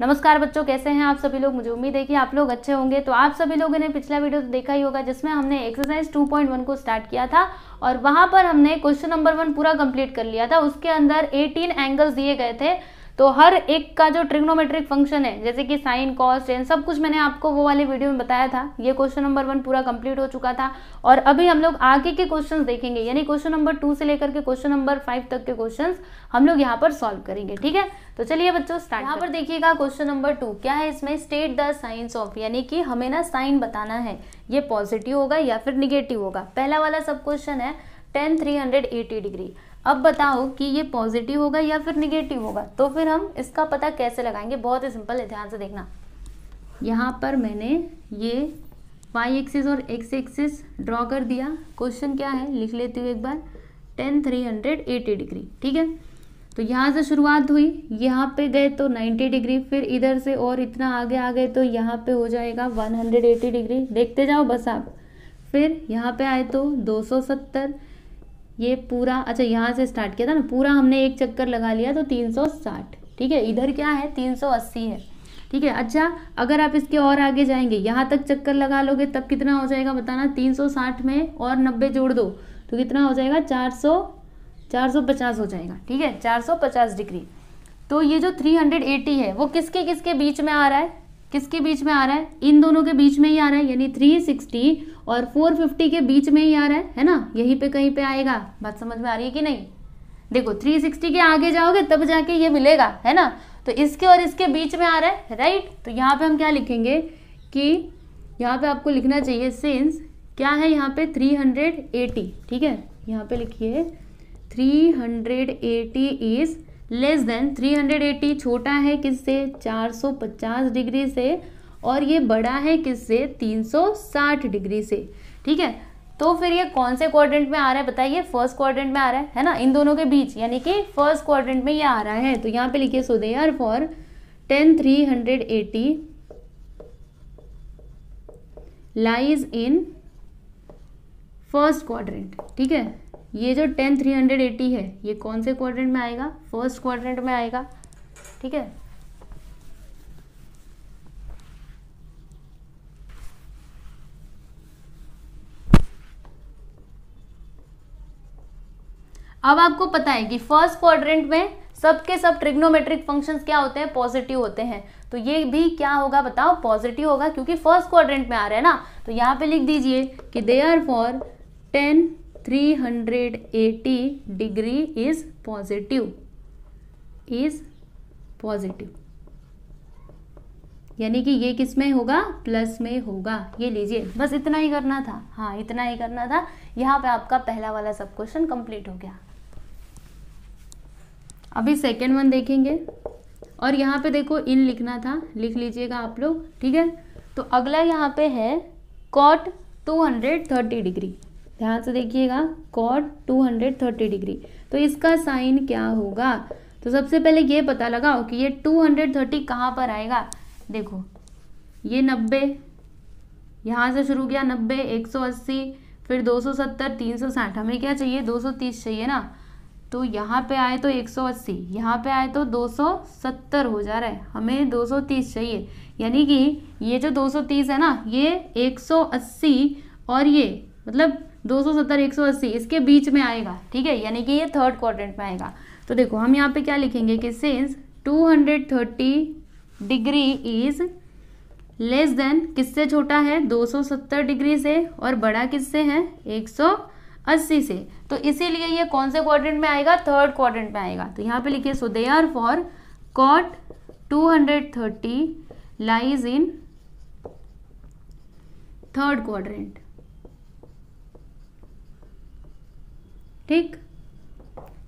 नमस्कार बच्चों कैसे हैं आप सभी लोग मुझे उम्मीद है कि आप लोग अच्छे होंगे तो आप सभी लोगों ने पिछला वीडियो तो देखा ही होगा जिसमें हमने एक्सरसाइज 2.1 को स्टार्ट किया था और वहां पर हमने क्वेश्चन नंबर वन पूरा कंप्लीट कर लिया था उसके अंदर 18 एंगल्स दिए गए थे तो हर एक का जो ट्रिग्नोमेट्रिक फंक्शन है जैसे कि साइन कॉस टेन सब कुछ मैंने आपको वो वाले वीडियो में बताया था ये क्वेश्चन नंबर वन पूरा कंप्लीट हो चुका था और अभी हम लोग आगे के क्वेश्चन देखेंगे यानी क्वेश्चन नंबर टू से लेकर के क्वेश्चन नंबर फाइव तक के क्वेश्चन हम लोग यहाँ पर सॉल्व करेंगे ठीक है तो चलिए बच्चों स्टार्ट यहाँ पर देखिएगा क्वेश्चन नंबर टू क्या है इसमें स्टेट द साइंस ऑफ यानी कि हमें ना साइन बताना है ये पॉजिटिव होगा या फिर निगेटिव होगा पहला वाला सब क्वेश्चन है tan three hundred eighty degree अब बताओ कि ये पॉजिटिव होगा या फिर निगेटिव होगा तो फिर हम इसका पता कैसे लगाएंगे बहुत ही सिंपल है ध्यान से देखना यहाँ पर मैंने ये वाई एक्सिस और एक्स एक्सिस ड्रॉ कर दिया क्वेश्चन क्या है लिख लेती हूँ एक बार tan three hundred eighty degree ठीक है तो यहाँ से शुरुआत हुई यहाँ पे गए तो 90 डिग्री फिर इधर से और इतना आगे आ गए तो यहाँ पे हो जाएगा 180 डिग्री देखते जाओ बस आप फिर यहाँ पे आए तो 270 ये पूरा अच्छा यहाँ से स्टार्ट किया था ना पूरा हमने एक चक्कर लगा लिया तो तीन सौ साठ ठीक है इधर क्या है तीन सौ अस्सी है ठीक है अच्छा अगर आप इसके और आगे जाएंगे यहाँ तक चक्कर लगा लोगे तब कितना हो जाएगा बताना तीन सौ साठ में और नब्बे जोड़ दो तो कितना हो जाएगा चार सौ चार सौ पचास हो जाएगा ठीक है चार सौ पचास डिग्री तो ये जो थ्री हंड्रेड एटी है वो किसके किसके बीच में आ रहा है किसके बीच में आ रहा है इन दोनों के बीच में ही आ रहा है यानी 360 और 450 के बीच में ही आ रहा है है ना यहीं पे कहीं पे आएगा बात समझ में आ रही है कि नहीं देखो 360 के आगे जाओगे तब जाके ये मिलेगा है ना तो इसके और इसके बीच में आ रहा है राइट तो यहाँ पे हम क्या लिखेंगे कि यहाँ पे आपको लिखना चाहिए सिंस क्या है यहाँ पे एटी ठीक है यहाँ पे लिखिए एटी इज लेस देन 380 छोटा है किससे 450 डिग्री से और ये बड़ा है किससे 360 डिग्री से ठीक है तो फिर ये कौन से क्वाड्रेंट में आ रहा है बताइए फर्स्ट क्वाड्रेंट में आ रहा है है ना इन दोनों के बीच यानी कि फर्स्ट क्वाड्रेंट में ये आ रहा है तो यहाँ पे लिखिए so therefore tan three hundred eighty lies in first quadrant ठीक है ये जो टेन थ्री हंड्रेड एटी है ये कौन से क्वाड्रेंट में आएगा फर्स्ट क्वाड्रेंट में आएगा ठीक है अब आपको पता है कि फर्स्ट क्वाड्रेंट में सबके सब, सब ट्रिग्नोमेट्रिक फंक्शंस क्या होते हैं पॉजिटिव होते हैं तो ये भी क्या होगा बताओ पॉजिटिव होगा क्योंकि फर्स्ट क्वाड्रेंट में आ रहा है ना तो यहाँ पे लिख दीजिए कि therefore tan 380 degree is positive is positive यानी कि ये किस में होगा प्लस में होगा ये लीजिए बस इतना ही करना था हाँ इतना ही करना था यहाँ पे आपका पहला वाला सब क्वेश्चन कंप्लीट हो गया अभी सेकेंड वन देखेंगे और यहाँ पे देखो इन लिखना था लिख लीजिएगा आप लोग ठीक है तो अगला यहाँ पे है कॉट 230 डिग्री ध्यान से देखिएगा कॉट 230 डिग्री तो इसका साइन क्या होगा तो सबसे पहले ये पता लगाओ कि ये 230 कहाँ पर आएगा देखो ये 90 यहाँ से शुरू किया 90 180 फिर 270 360 हमें क्या चाहिए 230 चाहिए ना तो यहाँ पे आए तो 180 यहाँ पे आए तो 270 हो जा रहा है हमें 230 चाहिए यानी कि ये जो 230 है ना ये 180 और ये मतलब दो सौ सत्तर एक सौ अस्सी इसके बीच में आएगा ठीक है यानी कि ये थर्ड क्वाड्रेंट में आएगा तो देखो हम यहाँ पे क्या लिखेंगे कि since 230 degree is less than किससे छोटा है दो सत्तर डिग्री से और बड़ा किससे है एक सौ अस्सी से तो इसीलिए ये कौन से क्वाड्रेंट में आएगा थर्ड क्वाड्रेंट में आएगा तो यहाँ पे लिखिए so therefore cot two lies in third quadrant ठीक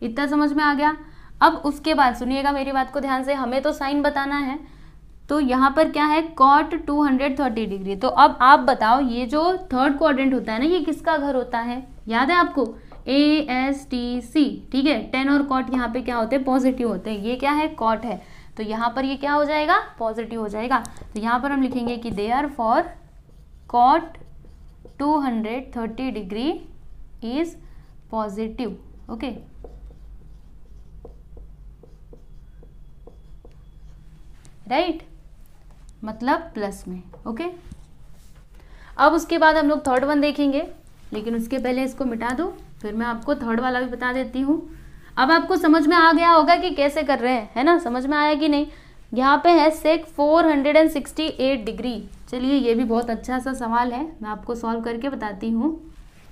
इतना समझ में आ गया अब उसके बाद सुनिएगा मेरी बात को ध्यान से हमें तो साइन बताना है तो यहाँ पर क्या है कॉट 230 डिग्री तो अब आप बताओ ये जो थर्ड क्वाड्रेंट होता है ना ये किसका घर होता है याद है आपको ए एस टी सी ठीक है टेन और कॉट यहाँ पे क्या होते हैं पॉजिटिव होते हैं ये क्या है कॉट है तो यहाँ पर ये क्या हो जाएगा पॉजिटिव हो जाएगा तो यहाँ पर हम लिखेंगे कि therefore cot two degree is positive okay right right? मतलब प्लस में ओके okay? अब उसके बाद हम लोग थर्ड वन देखेंगे लेकिन उसके पहले इसको मिटा दो फिर मैं आपको थर्ड वाला भी बता देती हूँ अब आपको समझ में आ गया होगा कि कैसे कर रहे हैं है ना समझ में आया कि नहीं यहाँ पे है सेक 468 डिग्री चलिए ये भी बहुत अच्छा सा सवाल है मैं आपको सॉल्व करके बताती हूँ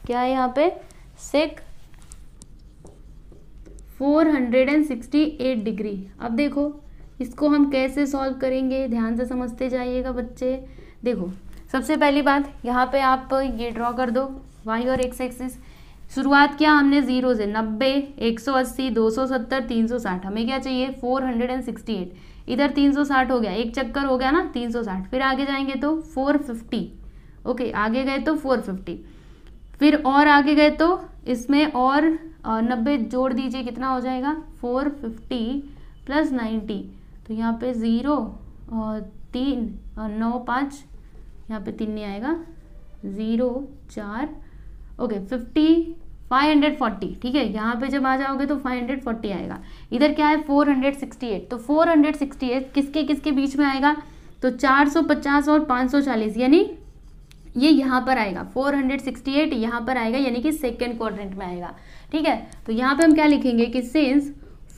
क्या है यहाँ पे sec four hundred and sixty eight degree अब देखो इसको हम कैसे सॉल्व करेंगे ध्यान से समझते जाइएगा बच्चे देखो सबसे पहली बात यहाँ पे आप ये ड्रॉ कर दो वाई और एक्स एक्सिस शुरुआत किया हमने जीरो से नब्बे एक सौ अस्सी दो सौ सत्तर तीन सौ साठ हमें क्या चाहिए four hundred and sixty eight इधर तीन सौ साठ हो गया एक चक्कर हो गया ना तीन सौ साठ फिर आगे जाएंगे तो फोर फिफ्टी ओके आगे गए तो फोर फिफ्टी फिर और आगे गए तो इसमें और और नब्बे जोड़ दीजिए कितना हो जाएगा फोर फिफ्टी प्लस नाइन्टी तो यहाँ पे ज़ीरो और तीन और नौ पाँच यहाँ पे तीन नहीं आएगा ज़ीरो चार okay fifty five hundred forty ठीक है यहाँ पे जब आ जाओगे तो फाइव हंड्रेड फोर्टी आएगा इधर क्या है फोर हंड्रेड सिक्सटी एट तो फोर हंड्रेड सिक्सटी एट किसके किसके बीच में आएगा तो चार सौ पचास और पाँच सौ चालीस यानी ये यहाँ पर आएगा फोर हंड्रेड सिक्सटी एट यहाँ पर आएगा यानी कि सेकेंड क्वाड्रेंट में आएगा ठीक है तो यहाँ पे हम क्या लिखेंगे कि since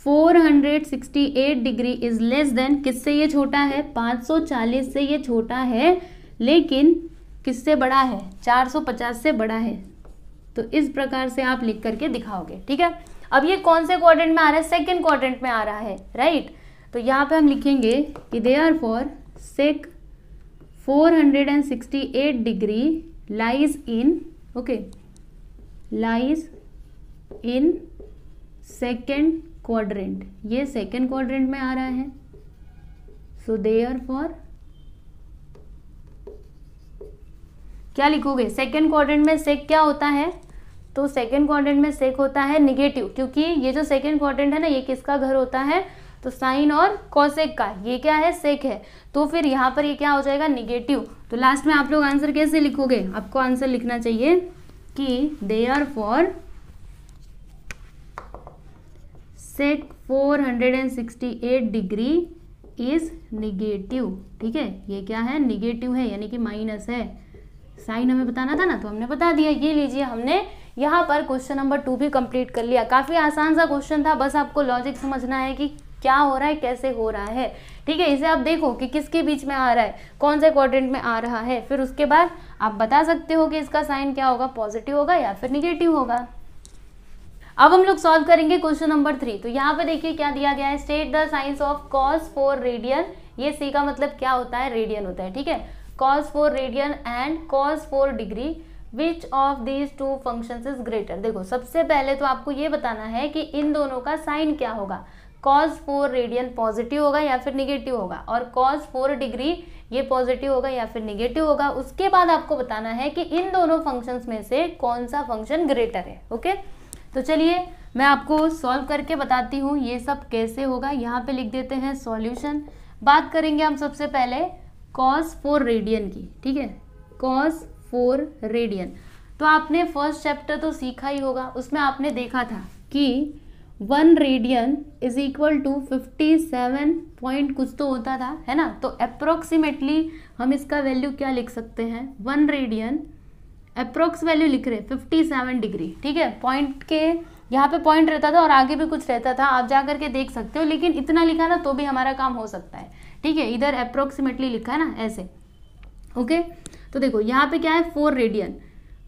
468 degree is less than किससे ये छोटा है 540 से ये छोटा है लेकिन किससे बड़ा है 450 से बड़ा है तो इस प्रकार से आप लिख करके दिखाओगे ठीक है अब ये कौन से क्वाड्रेंट में आ रहा है सेकेंड क्वाड्रेंट में आ रहा है राइट तो यहाँ पे हम लिखेंगे कि therefore sec 468 degree lies in okay lies in second quadrant ये सेकेंड क्वाड्रेंट में आ रहा है सो दे आर फॉर क्या लिखोगे सेकेंड क्वाड्रेंट में सेक क्या होता है तो सेकेंड क्वाड्रेंट में सेक होता है निगेटिव क्योंकि ये जो सेकेंड क्वाड्रेंट है ना ये किसका घर होता है तो साइन और कॉसेक का ये क्या है सेक है तो फिर यहाँ पर ये क्या हो जाएगा निगेटिव तो लास्ट में आप लोग आंसर कैसे लिखोगे आपको आंसर लिखना चाहिए कि therefore sec 468 degree is negative ठीक है ये क्या है निगेटिव है यानी कि माइनस है साइन हमें बताना था ना तो हमने बता दिया ये लीजिए हमने यहाँ पर क्वेश्चन नंबर टू भी कंप्लीट कर लिया काफ़ी आसान सा क्वेश्चन था बस आपको लॉजिक समझना है कि क्या हो रहा है कैसे हो रहा है ठीक है इसे आप देखो कि किसके बीच में आ रहा है कौन से क्वाड्रेंट में आ रहा है फिर उसके बाद आप बता सकते हो कि इसका साइन क्या होगा पॉजिटिव होगा या फिर निगेटिव होगा अब हम लोग सॉल्व करेंगे क्वेश्चन नंबर थ्री तो यहाँ पे देखिए क्या दिया गया है state the signs of cos four radian ये सी का मतलब क्या होता है रेडियन होता है ठीक है cos four radian and cos four degree which of these two function is greater देखो सबसे पहले तो आपको ये बताना है कि इन दोनों का साइन क्या होगा कॉज फोर रेडियन पॉजिटिव होगा या फिर निगेटिव होगा और कॉज फोर डिग्री ये पॉजिटिव होगा या फिर निगेटिव होगा उसके बाद आपको बताना है कि इन दोनों फंक्शन में से कौन सा फंक्शन ग्रेटर है ओके okay? तो चलिए मैं आपको सॉल्व करके बताती हूँ ये सब कैसे होगा यहाँ पे लिख देते हैं सॉल्यूशन बात करेंगे हम सबसे पहले कॉस फोर रेडियन की ठीक है कॉस फोर रेडियन तो आपने फर्स्ट चैप्टर तो सीखा ही होगा उसमें आपने देखा था कि one radian is equal to fifty seven point कुछ तो होता था है ना तो अप्रोक्सीमेटली हम इसका वैल्यू क्या लिख सकते हैं वन रेडियन अप्रोक्स वैल्यू लिख रहे फिफ्टी सेवन डिग्री ठीक है पॉइंट के यहाँ पे पॉइंट रहता था और आगे भी कुछ रहता था आप जा करके देख सकते हो लेकिन इतना लिखा ना तो भी हमारा काम हो सकता है ठीक है इधर अप्रोक्सीमेटली लिखा है ना ऐसे ओके तो देखो यहाँ पे क्या है फोर रेडियन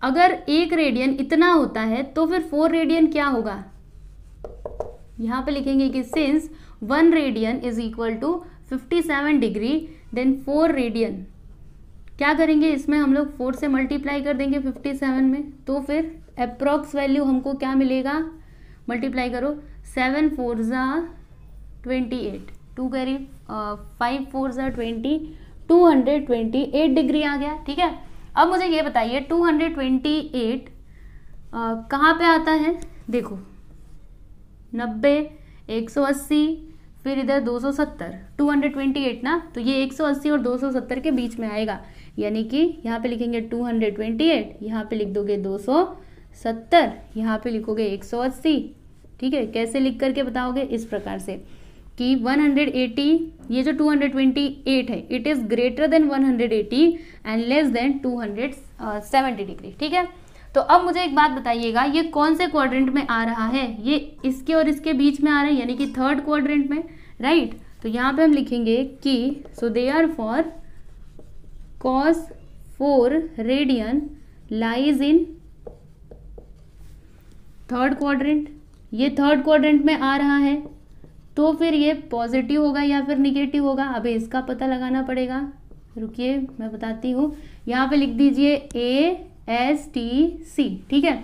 अगर एक रेडियन इतना होता है तो फिर फोर रेडियन क्या होगा यहाँ पे लिखेंगे कि since one radian is equal to fifty seven degree then four radian क्या करेंगे इसमें हम लोग फोर से मल्टीप्लाई कर देंगे फिफ्टी सेवन में तो फिर अप्रॉक्स वैल्यू हमको क्या मिलेगा मल्टीप्लाई करो सेवन फोर ज़ा twenty eight two carry five four ज़ा twenty two hundred twenty eight degree आ गया ठीक है अब मुझे ये बताइए टू हंड्रेड ट्वेंटी एट कहाँ पर आता है देखो नब्बे एक सौ अस्सी फिर इधर 270 228 ना तो ये 180 और 270 के बीच में आएगा यानी कि यहाँ पे लिखेंगे 228 यहाँ पे लिख दोगे 270 यहाँ पे लिखोगे 180 ठीक है कैसे लिख करके बताओगे इस प्रकार से कि 180 ये जो 228 है it is greater than 180 and less than 270 degree ठीक है तो अब मुझे एक बात बताइएगा ये कौन से क्वाड्रेंट में आ रहा है ये इसके और इसके बीच में आ रहा है यानी कि थर्ड क्वाड्रेंट में राइट right? तो यहाँ पे हम लिखेंगे कि so therefore cos four radian lies in third quadrant ये थर्ड क्वाड्रेंट में आ रहा है तो फिर ये पॉजिटिव होगा या फिर निगेटिव होगा अभी इसका पता लगाना पड़ेगा रुकिए मैं बताती हूँ यहाँ पे लिख दीजिए ए एस टी सी ठीक है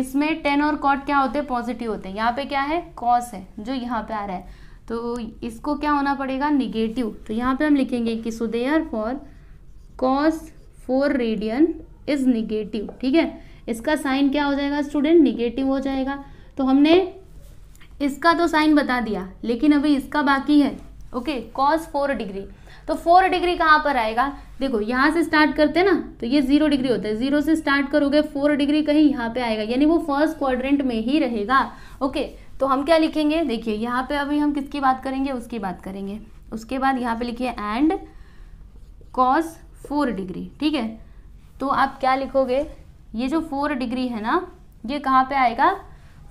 इसमें टेन और कॉट क्या होते हैं पॉजिटिव होते हैं यहाँ पे क्या है कॉस है जो यहाँ पे आ रहा है तो इसको क्या होना पड़ेगा निगेटिव तो यहाँ पे हम लिखेंगे कि so therefore cos four radian is negative ठीक है इसका साइन क्या हो जाएगा स्टूडेंट निगेटिव हो जाएगा तो हमने इसका तो साइन बता दिया लेकिन अभी इसका बाकी है ओके कॉस फोर डिग्री तो फोर डिग्री कहाँ पर आएगा देखो यहाँ से स्टार्ट करते हैं ना तो ये जीरो डिग्री होता है जीरो से स्टार्ट करोगे फोर डिग्री कहीं यहाँ पे आएगा यानी वो फर्स्ट क्वाड्रेंट में ही रहेगा ओके तो हम क्या लिखेंगे देखिए यहाँ पे अभी हम किसकी बात करेंगे उसकी बात करेंगे उसके बाद यहाँ पे लिखिए एंड कॉस फोर डिग्री ठीक है तो आप क्या लिखोगे ये जो फोर डिग्री है ना ये कहाँ पे आएगा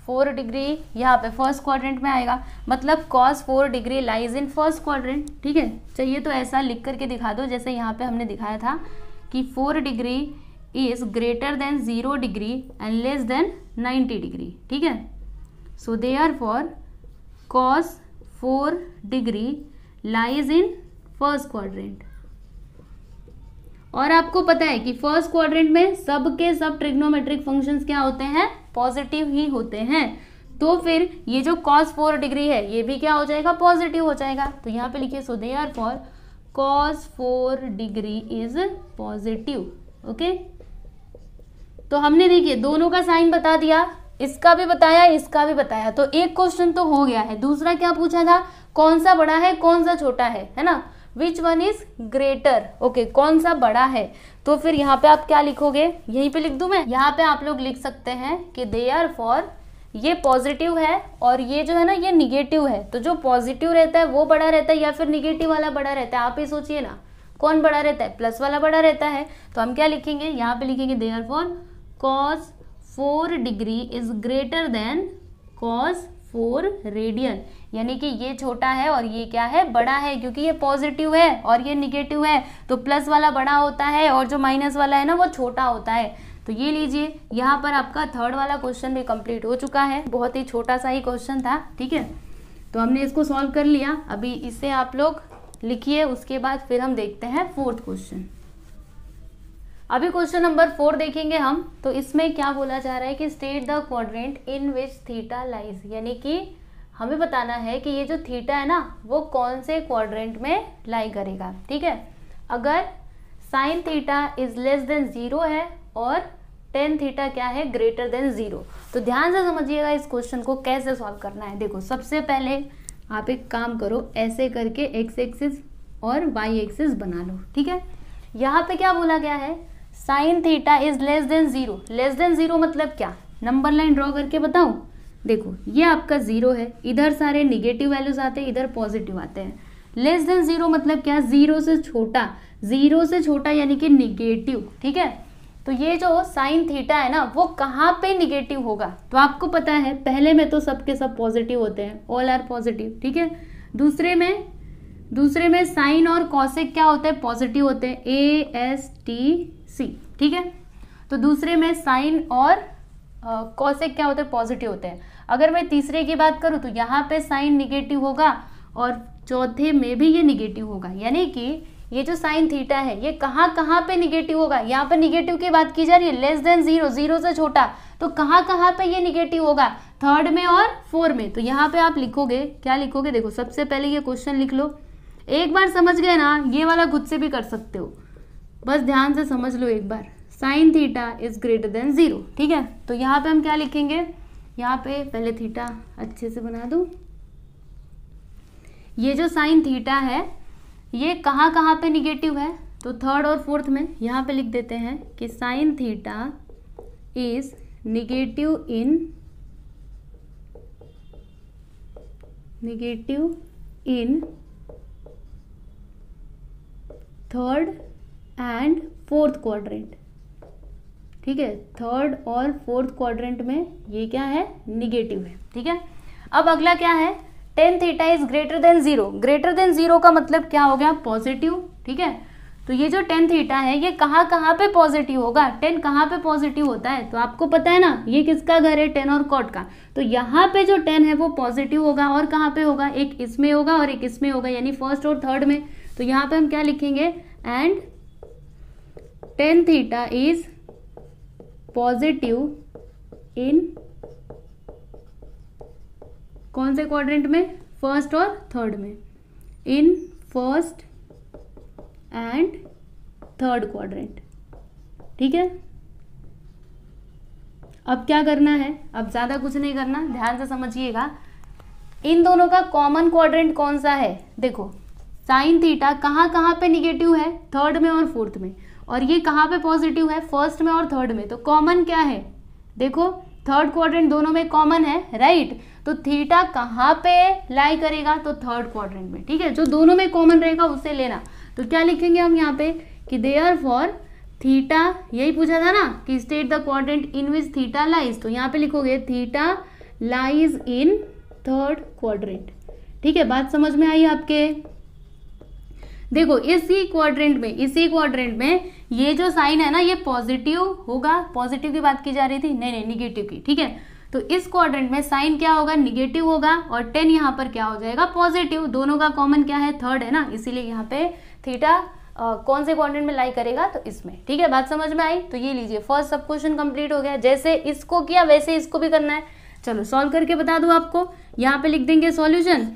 फोर डिग्री यहाँ पे फर्स्ट क्वाड्रेंट में आएगा मतलब cos four degree lies in first quadrant ठीक है चाहिए तो ऐसा लिख करके दिखा दो जैसे यहाँ पे हमने दिखाया था कि four degree is greater than zero degree and less than ninety degree ठीक है so therefore cos four degree lies in first quadrant और आपको पता है कि फर्स्ट क्वाड्रेंट में सब सब ट्रिग्नोमेट्रिक फंक्शंस क्या होते हैं पॉजिटिव ही होते हैं तो फिर ये जो कॉस फोर डिग्री है ये भी क्या हो जाएगा पॉजिटिव हो जाएगा तो यहाँ पे लिखिए so therefore cos four degree is positive okay तो हमने देखिए दोनों का साइन बता दिया इसका भी बताया इसका भी बताया तो एक क्वेश्चन तो हो गया है दूसरा क्या पूछा था कौन सा बड़ा है कौन सा छोटा है है ना which one is greater okay कौन सा बड़ा है तो फिर यहाँ पे आप क्या लिखोगे यहीं पे लिख दू मैं यहाँ पे आप लोग लिख सकते हैं कि दे आर फॉर ये पॉजिटिव है और ये जो है ना ये निगेटिव है तो जो पॉजिटिव रहता है वो बड़ा रहता है या फिर निगेटिव वाला बड़ा रहता है आप ही सोचिए ना कौन बड़ा रहता है प्लस वाला बड़ा रहता है तो हम क्या लिखेंगे यहाँ पे लिखेंगे therefore cos four degree is greater than cos four radian यानी कि ये छोटा है और ये क्या है बड़ा है क्योंकि ये पॉजिटिव है और ये निगेटिव है तो प्लस वाला बड़ा होता है और जो माइनस वाला है ना वो छोटा होता है तो ये लीजिए यहाँ पर आपका थर्ड वाला क्वेश्चन भी कंप्लीट हो चुका है बहुत ही छोटा सा ही क्वेश्चन था ठीक है तो हमने इसको सॉल्व कर लिया अभी इसे आप लोग लिखिए उसके बाद फिर हम देखते हैं फोर्थ क्वेश्चन अभी क्वेश्चन नंबर फोर देखेंगे हम तो इसमें क्या बोला जा रहा है कि state the quadrant in which theta lies यानी कि हमें बताना है कि ये जो थीटा है ना वो कौन से क्वाड्रेंट में लाई करेगा ठीक है अगर sine theta is less than zero है और टेन थीटा क्या है ग्रेटर देन ज़ीरो तो ध्यान से समझिएगा इस क्वेश्चन को कैसे सॉल्व करना है देखो सबसे पहले आप एक काम करो ऐसे करके एक्स एक्सिस और वाई एक्सिस बना लो ठीक है यहाँ पे क्या बोला गया है sine theta is less than zero less than zero मतलब क्या नंबर लाइन ड्रॉ करके बताऊँ देखो ये आपका ज़ीरो है इधर सारे निगेटिव वैल्यूज आते हैं इधर पॉजिटिव आते हैं लेस देन ज़ीरो मतलब क्या ज़ीरो से छोटा ज़ीरो से छोटा यानी कि निगेटिव ठीक है तो ये जो साइन थीटा है ना वो कहाँ पे निगेटिव होगा तो आपको पता है पहले में तो सबके सब पॉजिटिव होते हैं ऑल आर पॉजिटिव ठीक है दूसरे में दूसरे में साइन और कॉसेक क्या होते हैं पॉजिटिव होते हैं ए एस टी सी ठीक है तो दूसरे में साइन और कॉसेक क्या होते हैं पॉजिटिव होते हैं अगर मैं तीसरे की बात करूँ तो यहाँ पे साइन निगेटिव होगा और चौथे में भी ये निगेटिव होगा यानी कि ये जो साइन थीटा है ये कहाँ कहाँ पे निगेटिव होगा यहाँ पर निगेटिव की बात की जा रही है लेस देन जीरो जीरो से छोटा तो कहाँ कहाँ पे ये निगेटिव होगा थर्ड में और फोर में तो यहाँ पे आप लिखोगे क्या लिखोगे देखो सबसे पहले ये क्वेश्चन लिख लो एक बार समझ गए ना ये वाला खुद से भी कर सकते हो बस ध्यान से समझ लो एक बार sine theta is greater than zero ठीक है तो यहाँ पे हम क्या लिखेंगे यहाँ पे पहले थीटा अच्छे से बना दूँ ये जो साइन थीटा है ये कहाँ कहाँ पे निगेटिव है तो थर्ड और फोर्थ में यहाँ पे लिख देते हैं कि sine theta is negative in negative in third and fourth quadrant ठीक है थर्ड और फोर्थ क्वाड्रेंट में ये क्या है निगेटिव है ठीक है अब अगला क्या है tan theta is greater than zero greater than zero का मतलब क्या हो गया पॉजिटिव ठीक है तो ये जो टेन थीटा है ये कहाँ कहाँ पे पॉजिटिव होगा टेन कहाँ पे पॉजिटिव होता है तो आपको पता है ना ये किसका घर है टेन और कॉट का तो यहाँ पे जो टेन है वो पॉजिटिव होगा और कहाँ पे होगा एक इसमें होगा और एक इसमें होगा यानी फर्स्ट और थर्ड में तो यहाँ पे हम क्या लिखेंगे and tan theta is positive in कौन से क्वाड्रेंट में फर्स्ट और थर्ड में in first and third quadrant ठीक है अब क्या करना है अब ज़्यादा कुछ नहीं करना ध्यान से समझिएगा इन दोनों का कॉमन क्वाड्रेंट कौन सा है देखो साइन थीटा कहाँ कहां पे निगेटिव है थर्ड में और फोर्थ में और ये कहाँ पे पॉजिटिव है फर्स्ट में और थर्ड में तो कॉमन क्या है देखो थर्ड क्वाड्रेंट दोनों में कॉमन है राइट right? तो थीटा कहाँ पे लाई करेगा तो थर्ड क्वाड्रेंट में ठीक है जो दोनों में कॉमन रहेगा उसे लेना तो क्या लिखेंगे हम यहाँ पे कि देयर फॉर थीटा यही पूछा था ना कि state the quadrant in which theta lies तो यहाँ पे लिखोगे theta lies in third quadrant ठीक है बात समझ में आई आपके देखो इसी क्वाड्रेंट में इसी क्वाड्रेंट में ये जो साइन है ना ये पॉजिटिव होगा पॉजिटिव की बात की जा रही थी नहीं नहीं निगेटिव की ठीक है तो इस क्वाड्रेंट में साइन क्या होगा निगेटिव होगा और टेन यहाँ पर क्या हो जाएगा पॉजिटिव दोनों का कॉमन क्या है थर्ड है ना इसीलिए यहाँ पे थीटा आ, कौन से क्वाड्रेंट में लाई करेगा तो इसमें ठीक है बात समझ में आई तो ये लीजिए फर्स्ट सब क्वेश्चन कंप्लीट हो गया जैसे इसको किया वैसे इसको भी करना है चलो सॉल्व करके बता दू आपको यहाँ पे लिख देंगे सॉल्यूशन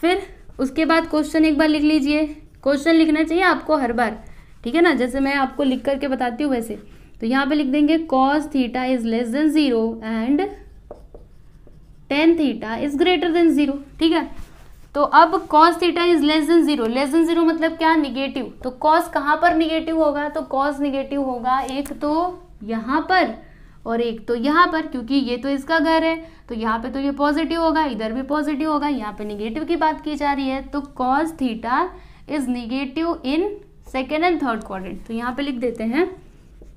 फिर उसके बाद क्वेश्चन एक बार लिख लीजिए क्वेश्चन लिखना चाहिए आपको हर बार ठीक है ना जैसे मैं आपको लिख करके बताती हूँ वैसे तो यहाँ पे लिख देंगे cos theta is less than zero and tan theta is greater than zero ठीक है तो अब cos theta is less than zero less than zero मतलब क्या निगेटिव तो कॉस कहाँ पर निगेटिव होगा तो कॉस निगेटिव होगा एक तो यहाँ पर और एक तो यहाँ पर क्योंकि ये तो इसका घर है तो यहाँ पे तो ये पॉजिटिव होगा इधर भी पॉजिटिव होगा यहाँ पे निगेटिव की बात की जा रही है तो cos theta is negative in second and third quadrant तो यहाँ पे लिख देते हैं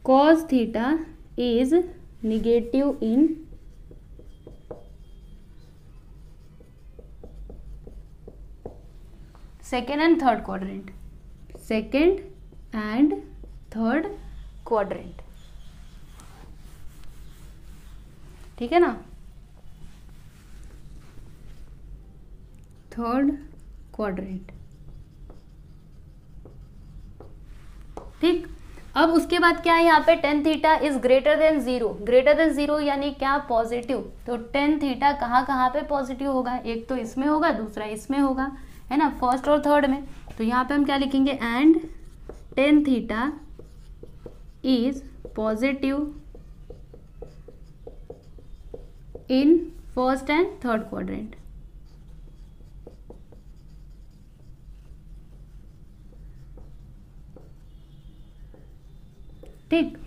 cos theta is negative in second and third quadrant second and third quadrant ठीक है ना थर्ड क्वाड्रेंट अब उसके बाद क्या है यहाँ पे tan theta is greater than zero greater than zero यानी क्या पॉजिटिव तो टेन थीटा कहाँ कहाँ पे पॉजिटिव होगा एक तो इसमें होगा दूसरा इसमें होगा है ना फर्स्ट और थर्ड में तो यहाँ पे हम क्या लिखेंगे and tan theta is positive in first and third quadrant ठीक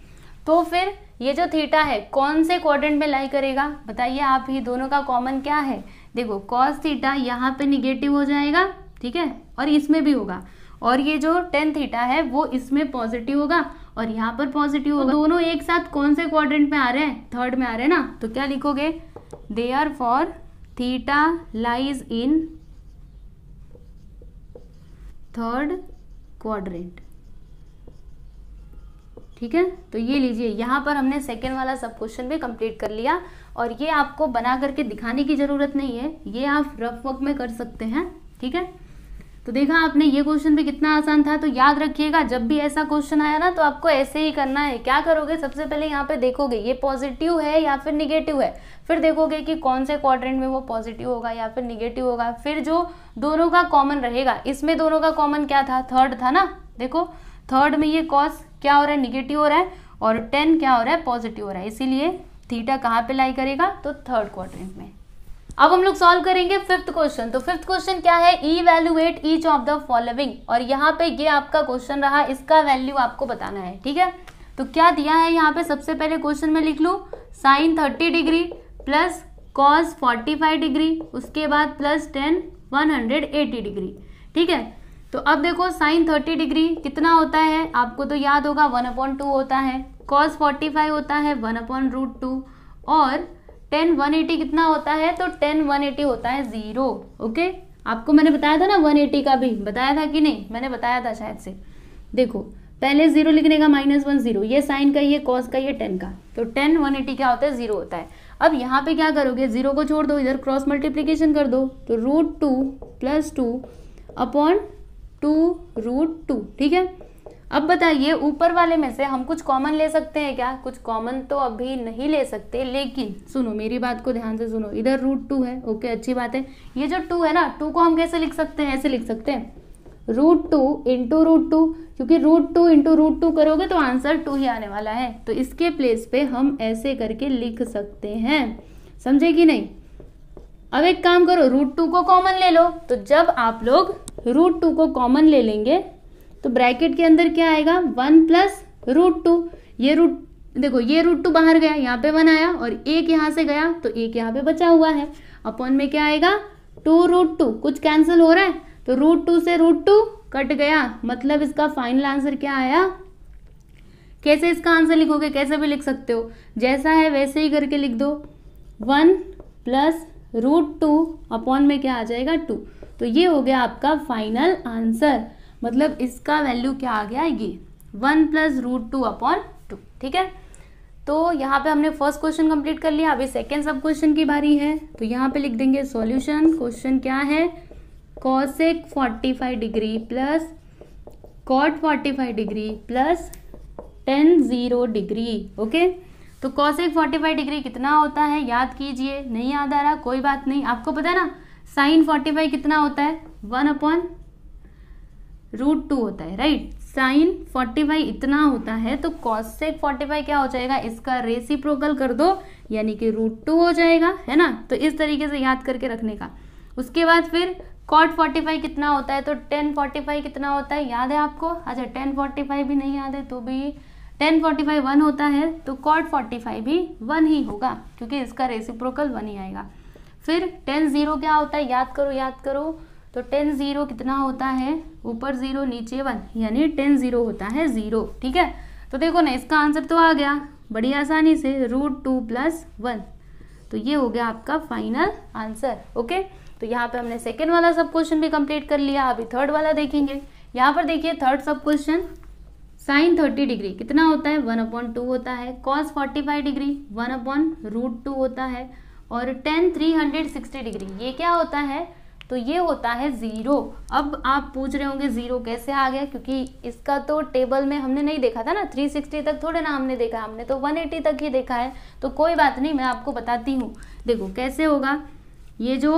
तो फिर ये जो थीटा है कौन से क्वाड्रेंट में लाई करेगा बताइए आप ये दोनों का कॉमन क्या है देखो कॉस थीटा यहाँ पे निगेटिव हो जाएगा ठीक है और इसमें भी होगा और ये जो टेन थीटा है वो इसमें पॉजिटिव होगा और यहाँ पर पॉजिटिव होगा तो दोनों एक साथ कौन से क्वाड्रेंट में आ रहे हैं थर्ड में आ रहे हैं ना तो क्या लिखोगे therefore theta lies in third quadrant ठीक है तो ये लीजिए यहाँ पर हमने सेकेंड वाला सब क्वेश्चन भी कंप्लीट कर लिया और ये आपको बना करके दिखाने की ज़रूरत नहीं है ये आप रफ वर्क में कर सकते हैं ठीक है तो देखा आपने ये क्वेश्चन भी कितना आसान था तो याद रखिएगा जब भी ऐसा क्वेश्चन आया ना तो आपको ऐसे ही करना है क्या करोगे सबसे पहले यहाँ पे देखोगे ये पॉजिटिव है या फिर निगेटिव है फिर देखोगे कि कौन से क्वाड्रेंट में वो पॉजिटिव होगा या फिर निगेटिव होगा फिर जो दोनों का कॉमन रहेगा इसमें दोनों का कॉमन क्या था थर्ड था ना देखो थर्ड में ये कॉस क्या हो रहा है निगेटिव हो रहा है और टेन क्या हो रहा है पॉजिटिव हो रहा है इसीलिए थीटा कहाँ पे लाई करेगा तो थर्ड क्वार्टर में अब हम लोग सॉल्व करेंगे फिफ्थ क्वेश्चन तो फिफ्थ क्वेश्चन क्या है e evaluate each of the following और यहाँ पे ये आपका क्वेश्चन रहा इसका वैल्यू आपको बताना है ठीक है तो क्या दिया है यहाँ पे सबसे पहले क्वेश्चन में लिख लू sine thirty degree plus cos forty five degree उसके बाद plus tan one hundred eighty degree ठीक है तो अब देखो साइन थर्टी डिग्री कितना होता है आपको तो याद होगा वन अपॉन टू होता है कॉस फोर्टी फाइव होता है वन अपॉन रूट टू और टेन वन एटी कितना होता है तो टेन वन एटी होता है ज़ीरो ओके आपको मैंने बताया था ना वन एटी का भी बताया था कि नहीं मैंने बताया था शायद से देखो पहले जीरो लिखने का माइनस वन जीरो ये साइन का ये कॉस का ये टेन का तो टेन वन एटी क्या होता है जीरो होता है अब यहाँ पे क्या करोगे जीरो को छोड़ दो इधर क्रॉस मल्टीप्लीकेशन कर दो तो root two plus two upon two root two ठीक है अब बताइए ऊपर वाले में से हम कुछ कॉमन ले सकते हैं क्या कुछ कॉमन तो अभी नहीं ले सकते लेकिन सुनो मेरी बात को ध्यान से सुनो इधर रूट टू है ओके अच्छी बात है ये जो टू है ना टू को हम कैसे लिख सकते हैं ऐसे लिख सकते हैं root two into root two क्योंकि root two into root two करोगे तो आंसर टू ही आने वाला है तो इसके प्लेस पे हम ऐसे करके लिख सकते हैं समझे कि नहीं अब एक काम करो रूट टू को कॉमन ले लो तो जब आप लोग रूट टू को कॉमन ले लेंगे तो ब्रैकेट के अंदर क्या आएगा वन प्लस रूट टू ये रूट देखो ये रूट टू बाहर गया यहाँ पे वन आया और एक यहाँ से गया तो एक यहाँ पे बचा हुआ है अपॉन में क्या आएगा टू रूट टू कुछ कैंसिल हो रहा है तो रूट टू से रूट टू कट गया मतलब इसका फाइनल आंसर क्या आया कैसे इसका आंसर लिखोगे कैसे भी लिख सकते हो जैसा है वैसे ही करके लिख दो one plus root two upon में क्या आ जाएगा टू तो ये हो गया आपका फाइनल आंसर मतलब इसका वैल्यू क्या आ गया ये one plus root two upon two ठीक है तो यहाँ पे हमने फर्स्ट क्वेश्चन कंप्लीट कर लिया अभी सेकेंड सब क्वेश्चन की बारी है तो यहाँ पे लिख देंगे सॉल्यूशन क्वेश्चन क्या है forty 45 degree plus cot 45 degree plus tan zero degree okay तो फोर्टी 45 डिग्री कितना होता है याद कीजिए नहीं याद आ रहा कोई बात नहीं आपको पता ना साइन फोर्टी फाइव कितना होता है वन अपॉन रूट टू होता है राइट साइन फोर्टी फाइव इतना होता है तो कॉसेक फोर्टी फाइव क्या हो जाएगा इसका रेसिप्रोकल कर दो यानी कि रूट टू हो जाएगा है ना तो इस तरीके से याद करके रखने का उसके बाद फिर कॉट फोर्टी फाइव कितना होता है तो टेन फोर्टी फाइव कितना होता है याद है आपको अच्छा टेन फोर्टी फाइव भी नहीं याद है तो भी टेन फोर्टी फाइव वन होता है तो कॉट फोर्टी फाइव भी वन ही होगा क्योंकि इसका रेसिप्रोकल वन ही आएगा फिर टेन ज़ीरो क्या होता है याद करो याद करो तो टेन ज़ीरो कितना होता है ऊपर ज़ीरो नीचे वन यानी टेन ज़ीरो होता है ज़ीरो ठीक है तो देखो ना इसका आंसर तो आ गया बड़ी आसानी से रूट टू प्लस वन तो ये हो गया आपका फाइनल आंसर ओके तो यहाँ पे हमने सेकेंड वाला सब क्वेश्चन भी कंप्लीट कर लिया अभी थर्ड वाला देखेंगे यहाँ पर देखिए थर्ड सब क्वेश्चन साइन थर्टी डिग्री कितना होता है वन अपॉइंट टू होता है cos forty five degree one upon root two होता है और tan three hundred sixty degree ये क्या होता है तो ये होता है ज़ीरो अब आप पूछ रहे होंगे ज़ीरो कैसे आ गया क्योंकि इसका तो टेबल में हमने नहीं देखा था ना थ्री सिक्सटी तक थोड़े ना हमने देखा हमने तो वन एटी तक ही देखा है तो कोई बात नहीं मैं आपको बताती हूँ देखो कैसे होगा ये जो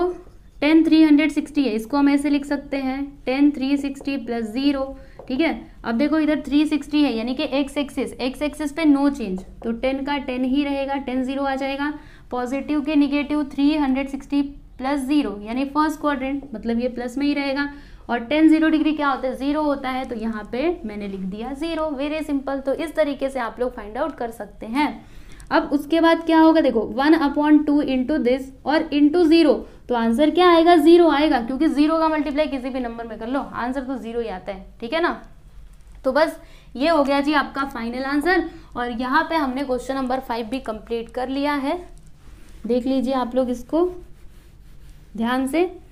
टेन थ्री हंड्रेड सिक्सटी है इसको हम ऐसे लिख सकते हैं tan three sixty plus zero ठीक है अब देखो इधर थ्री सिक्सटी है यानी कि एक्स एक्सिस एक्स एक्सिस पे नो चेंज तो टेन का टेन ही रहेगा टेन ज़ीरो आ जाएगा पॉजिटिव के negative three hundred sixty plus zero यानी फर्स्ट क्वाड्रेंट मतलब ये प्लस में ही रहेगा और टेन जीरो डिग्री क्या होता है जीरो होता है तो यहाँ पे मैंने लिख दिया जीरो वेरी सिंपल तो इस तरीके से आप लोग फाइंड आउट कर सकते हैं अब उसके बाद क्या होगा देखो one upon two into this और इंटू जीरो तो आंसर क्या आएगा जीरो आएगा क्योंकि जीरो का मल्टीप्लाई किसी भी नंबर में कर लो आंसर तो जीरो ही आता है ठीक है ना तो बस ये हो गया जी आपका फाइनल आंसर और यहाँ पे हमने क्वेश्चन नंबर फाइव भी कंप्लीट कर लिया है देख लीजिए आप लोग इसको ध्यान से